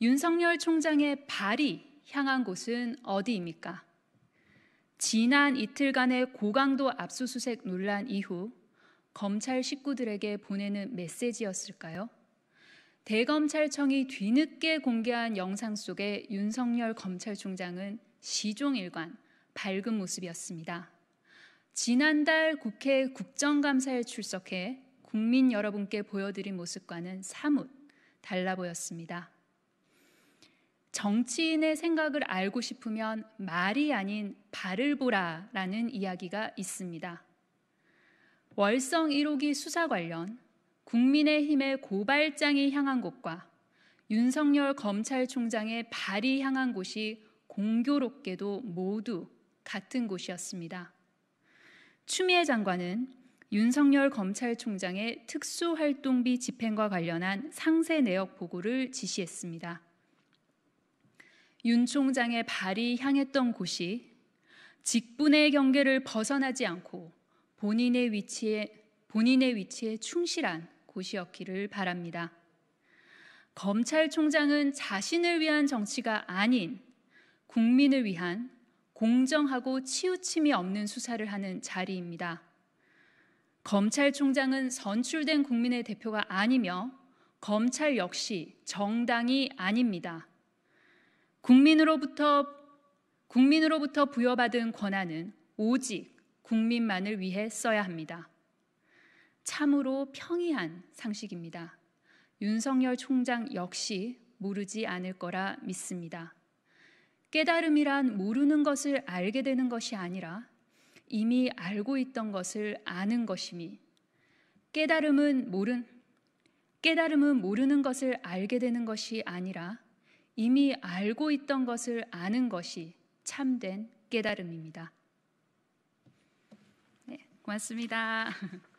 윤석열 총장의 발이 향한 곳은 어디입니까? 지난 이틀간의 고강도 압수수색 논란 이후 검찰 식구들에게 보내는 메시지였을까요? 대검찰청이 뒤늦게 공개한 영상 속에 윤석열 검찰총장은 시종일관 밝은 모습이었습니다. 지난달 국회 국정감사에 출석해 국민 여러분께 보여드린 모습과는 사뭇 달라 보였습니다. 정치인의 생각을 알고 싶으면 말이 아닌 발을 보라라는 이야기가 있습니다. 월성 1호기 수사 관련 국민의힘의 고발장이 향한 곳과 윤석열 검찰총장의 발이 향한 곳이 공교롭게도 모두 같은 곳이었습니다. 추미애 장관은 윤석열 검찰총장의 특수활동비 집행과 관련한 상세 내역 보고를 지시했습니다. 윤 총장의 발이 향했던 곳이 직분의 경계를 벗어나지 않고 본인의 위치에 본인의 위치에 충실한 곳이었기를 바랍니다. 검찰총장은 자신을 위한 정치가 아닌 국민을 위한 공정하고 치우침이 없는 수사를 하는 자리입니다. 검찰총장은 선출된 국민의 대표가 아니며 검찰 역시 정당이 아닙니다. 국민으로부터 국민으로부터 부여받은 권한은 오직 국민만을 위해 써야 합니다. 참으로 평이한 상식입니다. 윤석열 총장 역시 모르지 않을 거라 믿습니다. 깨달음이란 모르는 것을 알게 되는 것이 아니라 이미 알고 있던 것을 아는 것이 깨달음은 모른 깨달음은 모르는 것을 알게 되는 것이 아니라 이미 알고 있던 것을 아는 것이 참된 깨달음입니다. 네, 고맙습니다.